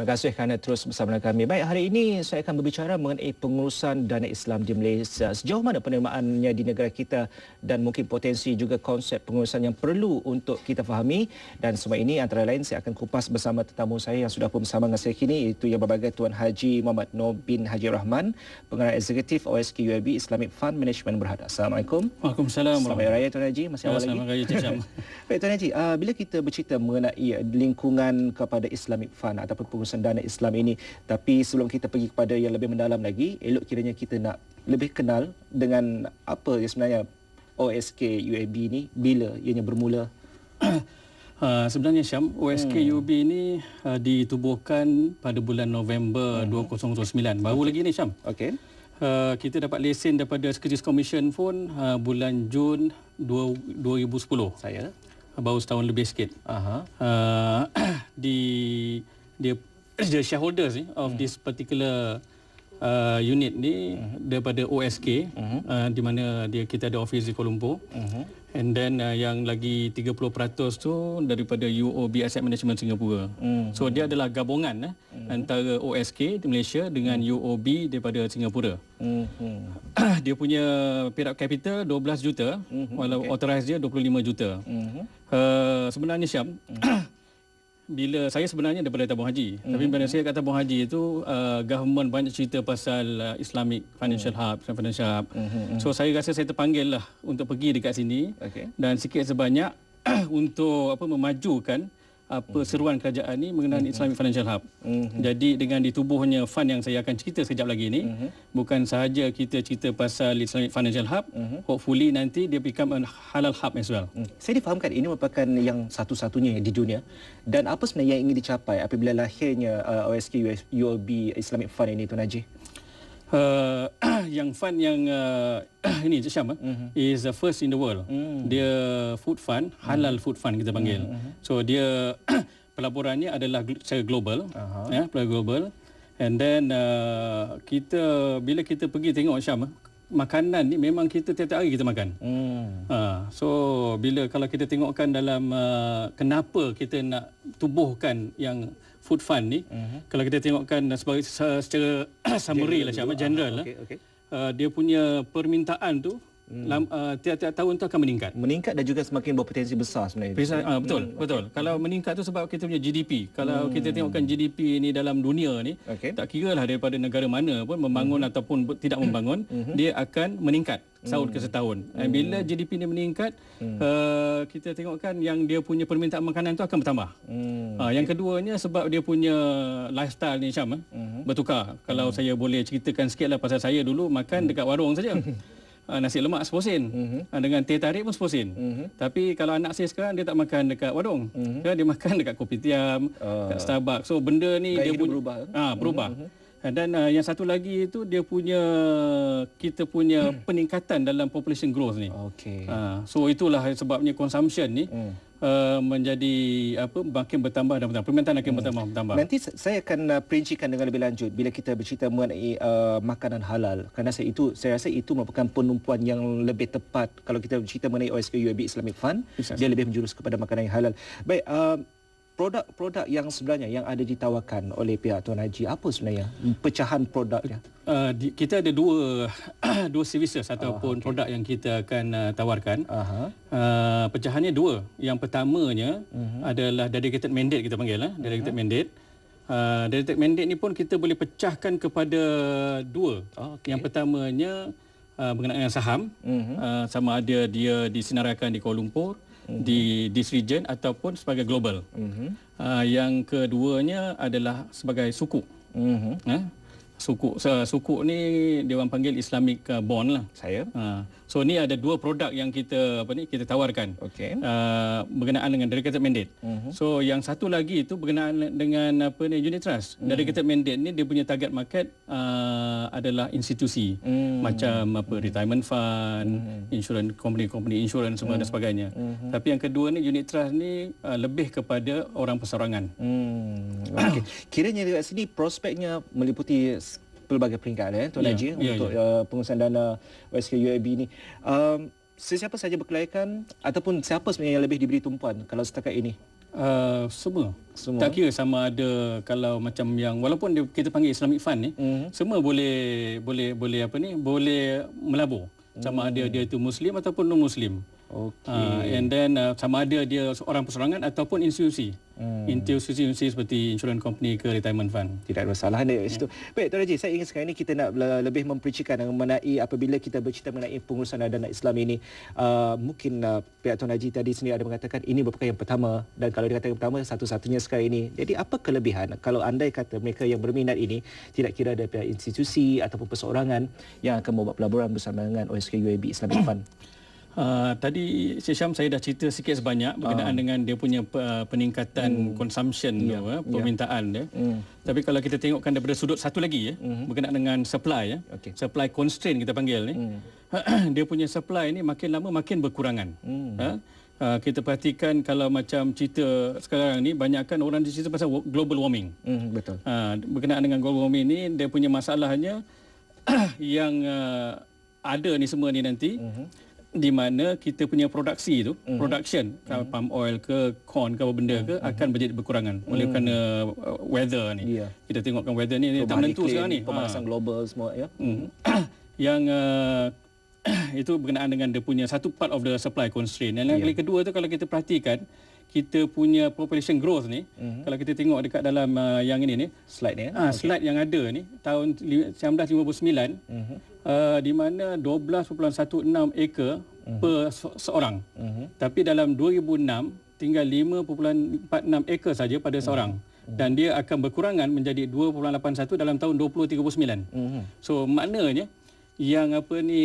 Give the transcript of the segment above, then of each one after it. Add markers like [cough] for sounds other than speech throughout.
Terima kasih kerana terus bersama kami. Baik, hari ini saya akan berbicara mengenai pengurusan dana Islam di Malaysia. Sejauh mana penerimaannya di negara kita dan mungkin potensi juga konsep pengurusan yang perlu untuk kita fahami. Dan semua ini antara lain saya akan kupas bersama tetamu saya yang sudah pun bersama dengan saya kini itu yang berbagai Tuan Haji Muhammad Nobin bin Haji Rahman, pengarah eksekutif OSK UAB Islamic Fund Management Berhad. Assalamualaikum. Waalaikumsalam. Selamat hari Raya Tuan Haji. Masih awal Selamat lagi. Selamat Raya Tuan [laughs] Haji. Baik Tuan Haji, uh, bila kita bercerita mengenai lingkungan kepada Islamic Fund ataupun pengurusan Nusantara Islam ini. Tapi sebelum kita pergi kepada yang lebih mendalam lagi, elok kiranya kita nak lebih kenal dengan apa yang sebenarnya OSK UAB ini, bila ianya bermula? Uh, [clears throat] sebenarnya Syam, OSK hmm. UAB ini uh, ah, ditubuhkan pada bulan November hmm. 2009. Baru okay. lagi ini Syam. Okay. Uh, ah, kita dapat lesen daripada Securities Commission pun uh, bulan Jun 2010. Saya? Baru setahun lebih sikit. Aha. Uh, [clears throat] di, dia the shareholders ni eh, of this particular uh, unit ni daripada OSK mhm. uh, di mana dia kita ada office di Kuala Lumpur. Mhm. And then uh, yang lagi 30% tu daripada UOB Asset Management Singapura. mm So dia adalah gabungan eh, mm antara OSK di Malaysia dengan mhm. UOB daripada Singapura. Mm-hmm. [clears throat] dia punya pirap capital 12 juta mm walaupun okay. authorize dia 25 juta. mm Uh, sebenarnya Syam mm [clears throat] bila saya sebenarnya daripada tabung haji hmm tapi bila saya kata tabung haji itu uh, government banyak cerita pasal uh, Islamic financial mm-hmm. hub financial hub mm-hmm. so saya rasa saya terpanggil lah untuk pergi dekat sini okay. dan sikit sebanyak [clears throat] untuk apa memajukan uh, apa seruan kerajaan ini mengenai mhm. Islamic Financial Hub. Mhm. Jadi dengan ditubuhnya fund yang saya akan cerita sekejap lagi ini, mhm. bukan sahaja kita cerita pasal Islamic Financial Hub, hopefully nanti dia become a halal hub as well. Saya difahamkan ini merupakan yang satu-satunya di dunia dan apa sebenarnya yang ingin dicapai apabila lahirnya uh, OSK UOB Islamic Fund ini Tuan Najib? uh, [clears throat] yang fund yang uh, [clears throat] ini macam uh-huh. Eh, mhm. is the first in the world uh-huh. dia food fund hmm. halal food fund kita panggil uh-huh. so dia [clears throat] pelaporannya adalah secara global ya uh-huh. yeah, global and then uh, kita bila kita pergi tengok macam eh, makanan ni memang kita tiap-tiap hari kita makan. Hmm. Ha, so bila kalau kita tengokkan dalam uh, kenapa kita nak tubuhkan yang food fund ni uh-huh. kalau kita tengokkan sebagai secara [clears throat] summary lah cakap general ah, lah okay, okay. uh, dia punya permintaan tu hmm. uh, tiap-tiap tahun tu akan meningkat meningkat dan juga semakin berpotensi besar sebenarnya Pisa, uh, ah, betul hmm. betul okay. kalau hmm. meningkat tu sebab kita punya GDP kalau hmm. kita tengokkan GDP ni dalam dunia ni okay. tak lah daripada negara mana pun membangun hmm. ataupun tidak hmm. membangun hmm. dia akan meningkat tahun hmm. ke setahun. Dan eh, hmm. bila GDP ni meningkat, hmm. uh, kita tengokkan yang dia punya permintaan makanan tu akan bertambah. Hmm. Uh, yang keduanya sebab dia punya lifestyle ni macam uh, eh, hmm. Kalau hmm. saya boleh ceritakan sikitlah pasal saya dulu makan hmm. dekat warung saja. [laughs] Ah, nasi lemak seposin. Uh-huh. Dengan teh tarik pun seposin. Uh-huh. Tapi kalau anak saya sekarang, dia tak makan dekat warung. Uh-huh. Dia makan dekat kopitiam, uh. dekat Starbucks. So benda ni... Gaya dia hidup berubah. Ha, berubah. Uh-huh. Eh, dan uh, yang satu lagi itu dia punya kita punya hmm. peningkatan dalam population growth ni. Okay. Uh, ah, so itulah sebabnya consumption ni hmm. uh, menjadi apa makin bertambah dan bertambah. Permintaan akan hmm. bertambah bertambah. Nanti saya akan uh, perincikan dengan lebih lanjut bila kita bercerita mengenai uh, makanan halal. Kerana saya itu saya rasa itu merupakan penumpuan yang lebih tepat kalau kita bercerita mengenai OSK UAB Islamic Fund. Yes, dia lebih menjurus kepada makanan yang halal. Baik uh, produk-produk yang sebenarnya yang ada ditawarkan oleh pihak Tuan Haji apa sebenarnya pecahan produknya uh, di, kita ada dua [clears throat] dua services ataupun ah, okay. produk yang kita akan uh, tawarkan uh-huh. uh, pecahannya dua yang pertamanya uh-huh. adalah dedicated mandate kita panggil lah dedicated uh-huh. mandate Uh, dedicated mandate ni pun kita boleh pecahkan kepada dua. okay. Yang pertamanya uh, berkenaan saham. Mm-hmm. Uh, sama ada dia disenaraikan di Kuala Lumpur. Mhm. di this region ataupun sebagai global. Uh, yang keduanya adalah sebagai suku. Uh, suku uh, suku ni dia orang panggil Islamic uh, bond lah. Saya. Uh, So ni ada dua produk yang kita apa ni kita tawarkan. Okey. Uh, berkenaan dengan delegated mandate. Uh-huh. So yang satu lagi itu berkenaan dengan apa ni unit trust. Uh-huh. Mhm. Delegated mandate ni dia punya target market uh, adalah institusi uh macam apa uh retirement fund, uh insurance company company insurance semua uh dan sebagainya. uh Tapi yang kedua ni unit trust ni uh, lebih kepada orang persorangan. Uh-huh. Hmm, okey. [coughs] Kiranya dekat sini prospeknya meliputi pelbagai peringkat eh, Tuan yeah, Najib yeah, ya. untuk yeah. Uh, pengurusan dana WSK UAB ini. Um, sesiapa saja berkelayakan ataupun siapa sebenarnya yang lebih diberi tumpuan kalau setakat ini? Uh, semua. semua. Tak kira sama ada kalau macam yang walaupun kita panggil Islamic Fund ni, mm-hmm. semua boleh boleh boleh apa ni, boleh melabur. Sama mhm. ada dia itu Muslim ataupun non-Muslim. Okay. Uh, ah, and then uh, sama ada dia seorang persorangan ataupun institusi. Hmm. Institusi-institusi seperti insurance company ke retirement fund. Tidak ada masalah ada yeah. situ. Baik, Tuan Haji, saya ingin sekarang ini kita nak lebih mempericikan mengenai apabila kita bercerita mengenai pengurusan dana Islam ini. Uh, mungkin uh, pihak Tuan Haji tadi sendiri ada mengatakan ini merupakan yang pertama. Dan kalau dikatakan pertama, satu-satunya sekarang ini. Jadi apa kelebihan kalau andai kata mereka yang berminat ini tidak kira ada pihak institusi ataupun perseorangan yang akan membuat pelaburan bersama dengan OSK UAB Islamic Fund? [coughs] Uh, tadi Cik Syam saya dah cerita sikit sebanyak berkenaan uh. dengan dia punya uh, peningkatan mm. consumption yeah. tu, uh, permintaan yeah. dia. Mm. Tapi kalau kita tengokkan daripada sudut satu lagi ya, mm. berkenaan dengan supply ya. Eh, okay. Supply constraint kita panggil ni. Mm. [clears throat] dia punya supply ni makin lama makin berkurangan. Mm. Uh, kita perhatikan kalau macam cerita sekarang ni banyakkan orang cerita pasal global warming. Mm, betul. Uh, berkenaan dengan global warming ni dia punya masalahnya [clears throat] yang uh, ada ni semua ni nanti. Mm-hmm di mana kita punya produksi itu, mm production mm palm oil ke corn ke apa benda hmm. ke mm-hmm. akan menjadi berkurangan mm oleh kerana uh, weather ni yeah. kita tengokkan weather ni tak menentu sekarang ni pemanasan ha. global semua ya mm [coughs] yang uh, [coughs] itu berkenaan dengan dia punya satu part of the supply constraint yang yeah. kedua tu kalau kita perhatikan kita punya population growth ni mm-hmm. kalau kita tengok dekat dalam uh, yang ini ni slide ni ha, eh? ah, okay. slide yang ada ni tahun 1959 mm-hmm. uh, di mana 12.16 ekar mm-hmm. per seorang mm-hmm. tapi dalam 2006 tinggal 5.46 ekar saja pada mm-hmm. seorang mhm. dan dia akan berkurangan menjadi 2.81 dalam tahun 2039. Mm-hmm. So maknanya yang apa ni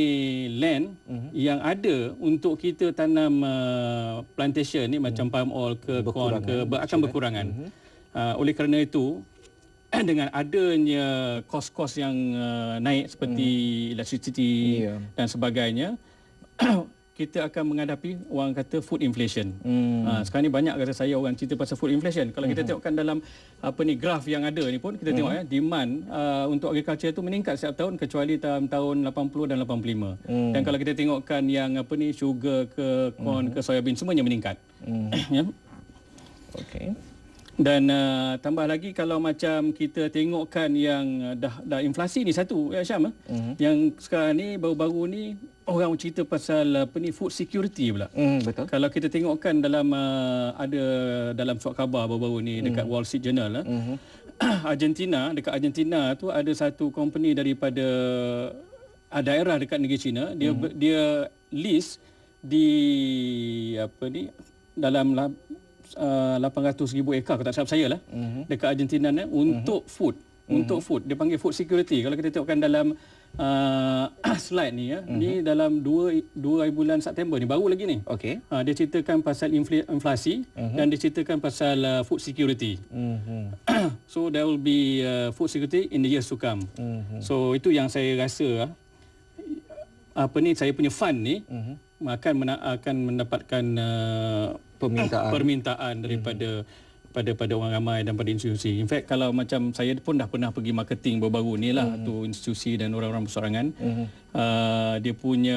land uh-huh. yang ada untuk kita tanam uh, plantation ni macam uh-huh. palm oil ke corn ke ber- akan berkurangan. Uh-huh. Uh, oleh kerana itu [clears throat] dengan adanya kos-kos yang uh, naik seperti uh-huh. electricity yeah. dan sebagainya [clears throat] uh, kita akan menghadapi orang kata food inflation. Hmm. Ha, sekarang ni banyak kata saya orang cerita pasal food inflation. Kalau kita hmm. tengokkan dalam apa ni graf yang ada ni pun kita hmm. tengok eh, ya demand uh, untuk agriculture itu meningkat setiap tahun kecuali dalam tahun 80 dan 85. Hmm. Dan kalau kita tengokkan yang apa ni sugar ke corn hmm. ke soya bean semuanya meningkat. Hmm. [coughs] ya. Okay. Dan uh, tambah lagi kalau macam kita tengokkan yang uh, dah dah inflasi ni satu ya Syam eh? mm yang sekarang ni baru-baru ni orang cerita pasal uh, apa ni food security pula. Mm, betul. Kalau kita tengokkan dalam uh, ada dalam surat khabar baru-baru ni mm-hmm. dekat mhm. Wall Street Journal eh? mm [clears throat] Argentina dekat Argentina tu ada satu company daripada uh, daerah dekat negeri China dia mm-hmm. dia list di apa ni dalam uh, 800,000 ekar kalau tak salah saya lah mm-hmm. dekat Argentina ni mhm. untuk mm-hmm. food mhm. untuk mm-hmm. food dia panggil food security kalau kita tengokkan dalam uh, [clears throat] slide ni ya mm-hmm. ni dalam 2 2 bulan September ni baru lagi ni okey uh, dia ceritakan pasal infla- inflasi mm-hmm. dan dia ceritakan pasal uh, food security mm-hmm. [clears throat] so there will be uh, food security in the years to come mm-hmm. so itu yang saya rasa uh, apa ni saya punya fund ni mm-hmm. akan akan mendapatkan uh, permintaan permintaan hmm. daripada hmm. pada pada orang ramai dan pada institusi. In fact kalau macam saya pun dah pernah pergi marketing baru-baru ni lah hmm. tu institusi dan orang-orang persorangan. Hmm. Uh, dia punya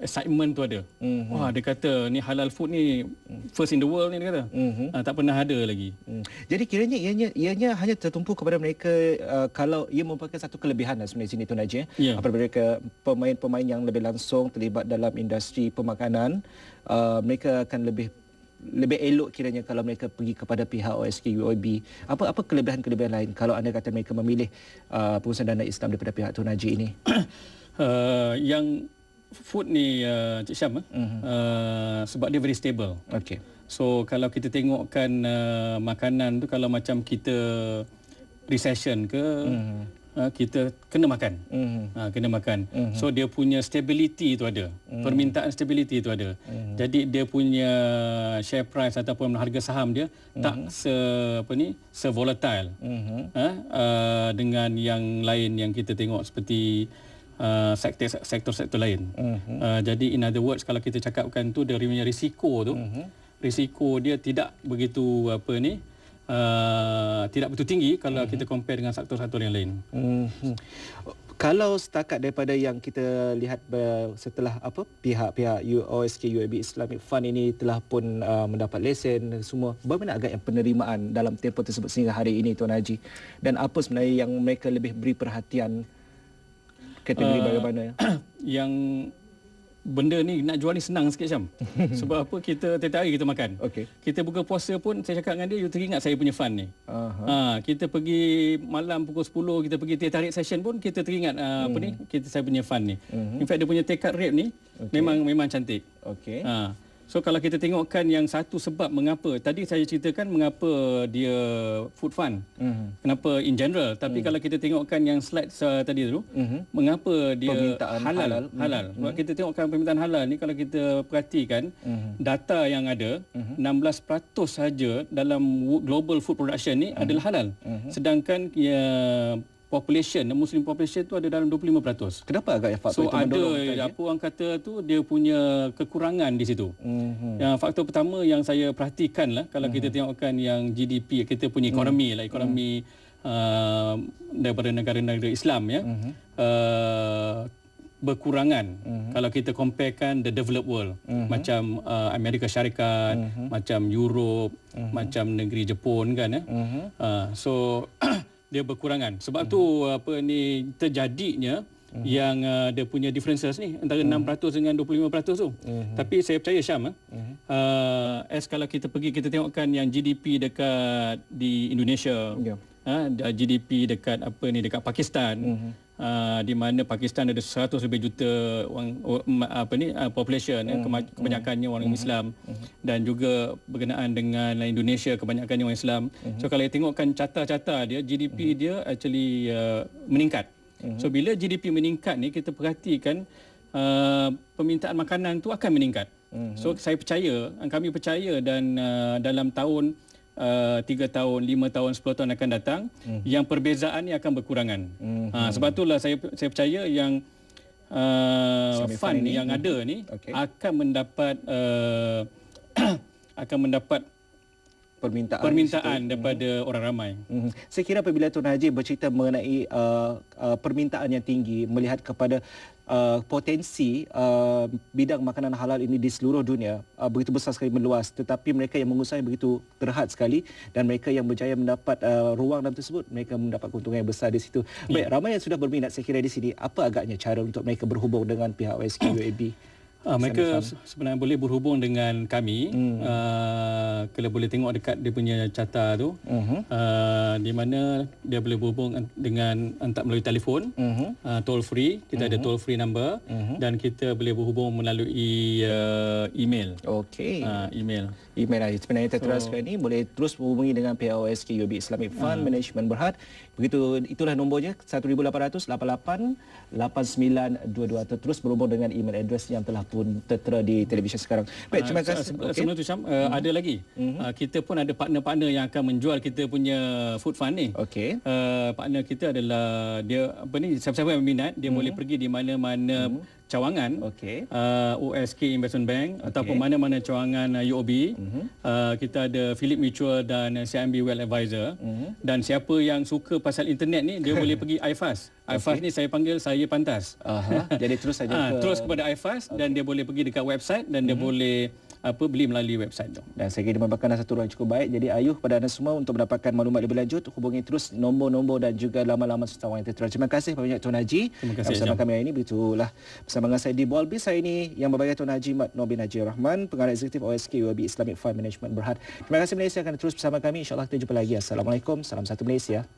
excitement tu ada. Hmm. Wah dia kata ni halal food ni first in the world ni dia kata. Hmm. Uh, tak pernah ada lagi. Hmm. Jadi kiranya ianya ianya hanya tertumpu kepada mereka uh, kalau ia merupakan satu kelebihan lah sebenarnya sini tu Najib. Eh. Yeah. Apabila mereka pemain-pemain yang lebih langsung terlibat dalam industri pemakanan uh, mereka akan lebih lebih elok kiranya kalau mereka pergi kepada pihak OSK UOB apa apa kelebihan-kelebihan lain kalau anda kata mereka memilih uh, pengurusan dana Islam daripada pihak Tun Haji ini [coughs] uh, yang food ni uh, Cik Syam uh, eh? huh mhm. uh, sebab dia very stable okay. so kalau kita tengokkan uh, makanan tu kalau macam kita recession ke uh-huh. Ah, kita kena makan. Mm. Kena makan. Mm. So dia punya stability itu ada. Mm. Permintaan stability itu ada. Mm. Jadi dia punya share price ataupun harga saham dia mm. tak se apa ni se volatile. Mm. Eh, ah, uh, dengan yang lain yang kita tengok seperti Uh, sektor, sektor-sektor lain uh-huh. uh, Jadi in other words Kalau kita cakapkan tu Dia risiko tu uh-huh. Risiko dia tidak begitu Apa ni uh, tidak begitu tinggi kalau hmm. kita compare dengan sektor-sektor yang lain. Hmm. Kalau setakat daripada yang kita lihat setelah apa pihak-pihak OSK UAB Islamic Fund ini telah pun uh, mendapat lesen semua bagaimana agak yang penerimaan dalam tempoh tersebut sehingga hari ini Tuan Haji dan apa sebenarnya yang mereka lebih beri perhatian kategori uh, bagaimana [coughs] yang benda ni nak jual ni senang sikit macam. [laughs] Sebab apa kita tiap-tiap hari kita makan. Okay. Kita buka puasa pun saya cakap dengan dia you teringat saya punya fun ni. Uh-huh. Ha, kita pergi malam pukul 10 kita pergi tiap-tiap session pun kita teringat uh, hmm. apa ni kita saya punya fun ni. Uh-huh. In fact dia punya take rate ni okay. memang memang cantik. Okay. Ha. So kalau kita tengokkan yang satu sebab mengapa tadi saya ceritakan mengapa dia food fund. Mm-hmm. Kenapa in general tapi mm-hmm. kalau kita tengokkan yang slide uh, tadi tu, mm-hmm. mengapa dia permintaan halal halal. mm halal. hmm Kalau kita tengokkan permintaan halal ni kalau kita perhatikan mm-hmm. data yang ada mm-hmm. 16% saja dalam global food production ni mm-hmm. adalah halal. Mm-hmm. Sedangkan ya population muslim population tu ada dalam 25%. Kenapa agak faktor so, itu ada, mendorong? So ada apa orang kata tu dia punya kekurangan di situ. Mm-hmm. Yang faktor pertama yang saya perhatikan lah kalau mm-hmm. kita tengokkan yang GDP kita punya mhm. ekonomi mm-hmm. lah ekonomi mm-hmm. uh, daripada negara-negara Islam ya. Mm-hmm. Uh, berkurangan uh-huh. kalau kita comparekan the developed world uh-huh. macam uh, Amerika Syarikat uh-huh. macam Europe uh-huh. macam negeri Jepun kan ya uh-huh. uh, so dia berkurangan. Sebab hmm. tu apa ni terjadinya hmm. yang uh, dia punya differences ni antara hmm. 6% dengan 25% tu. Hmm. Tapi saya percaya Syam eh. Hmm. Uh, as kalau kita pergi kita tengokkan yang GDP dekat di Indonesia. Ya. Yeah. Uh, GDP dekat apa ni dekat Pakistan. Hmm uh, di mana Pakistan ada 100 lebih juta orang apa ni ah, population mm. eh, hmm. kebanyakannya orang hmm. Islam mm. dan juga berkenaan dengan Indonesia kebanyakannya orang Islam. Mm. So kalau kita tengokkan carta-carta dia GDP mm. dia actually uh, meningkat. Mm. So bila GDP meningkat ni kita perhatikan uh, permintaan makanan tu akan meningkat. Mm. So saya percaya kami percaya dan uh, dalam tahun uh, tahun, lima tahun, sepuluh tahun akan datang mm-hmm. yang perbezaan ini akan berkurangan. Mm-hmm. Ha, sebab itulah saya saya percaya yang uh, fund ini. yang ada hmm. ni okay. akan mendapat uh, [clears throat] akan mendapat permintaan permintaan daripada hmm. orang ramai. Hmm. Saya kira apabila Tun Haji bercerita mengenai uh, uh, permintaan yang tinggi melihat kepada uh, potensi uh, bidang makanan halal ini di seluruh dunia uh, begitu besar sekali meluas tetapi mereka yang mengusahanya begitu terhad sekali dan mereka yang berjaya mendapat uh, ruang dalam tersebut mereka mendapat keuntungan yang besar di situ. Ya. Baik, ramai yang sudah berminat saya kira di sini apa agaknya cara untuk mereka berhubung dengan pihak WSQAB? Ha, mereka sana. sebenarnya boleh berhubung dengan kami. Hmm. Uh, kalau boleh tengok dekat dia punya carta tu. Uh-huh. Uh, di mana dia boleh berhubung dengan entah melalui telefon. Uh-huh. Uh, toll free. Kita uh-huh. ada mhm. toll free number. Uh-huh. Dan kita boleh berhubung melalui uh, email. Okay. Uh, email. Email lah. Sebenarnya tertera so, sekarang boleh terus berhubungi dengan POSK UB Islamic Fund uh-huh. Management Berhad. Begitu itulah nombornya 1800 88 8922 terus berhubung dengan email address yang telah ataupun tertera di televisyen sekarang. Baik, terima ah, kasih. Sebelum itu, Syam, eh, hmm. ada lagi. Hmm. Ah, kita pun ada partner-partner yang akan menjual kita punya food fund ni. Okey. Eh, partner kita adalah, dia apa ni, siapa-siapa yang minat, dia hmm. boleh pergi di mana-mana cawangan okay. uh, USK Investment Bank okay. ataupun mana-mana cawangan uh, UOB uh-huh. Mhm. uh, kita ada Philip Mutual dan uh, CIMB Wealth Advisor uh-huh. dan siapa yang suka pasal internet ni dia boleh [laughs] pergi iFast iFast okay. ni saya panggil saya pantas uh-huh. jadi terus saja [laughs] ah, ke... uh, terus kepada iFast okay. dan dia boleh pergi dekat website dan uh-huh. dia mhm. boleh apa beli melalui website tu. Dan saya kira merupakan satu ruang cukup baik. Jadi ayuh pada anda semua untuk mendapatkan maklumat lebih lanjut hubungi terus nombor-nombor dan juga lama-lama setahu yang tertera. Terima kasih banyak Tuan Haji. Terima kasih. Bersama kami hari ini begitulah bersama dengan saya di Bualbi saya ini yang berbahagia Tuan Haji Mat Nobin Haji Rahman pengarah eksekutif OSK UAB Islamic Fund Management Berhad. Terima kasih Malaysia akan terus bersama kami. InsyaAllah kita jumpa lagi. Assalamualaikum. Salam satu Malaysia.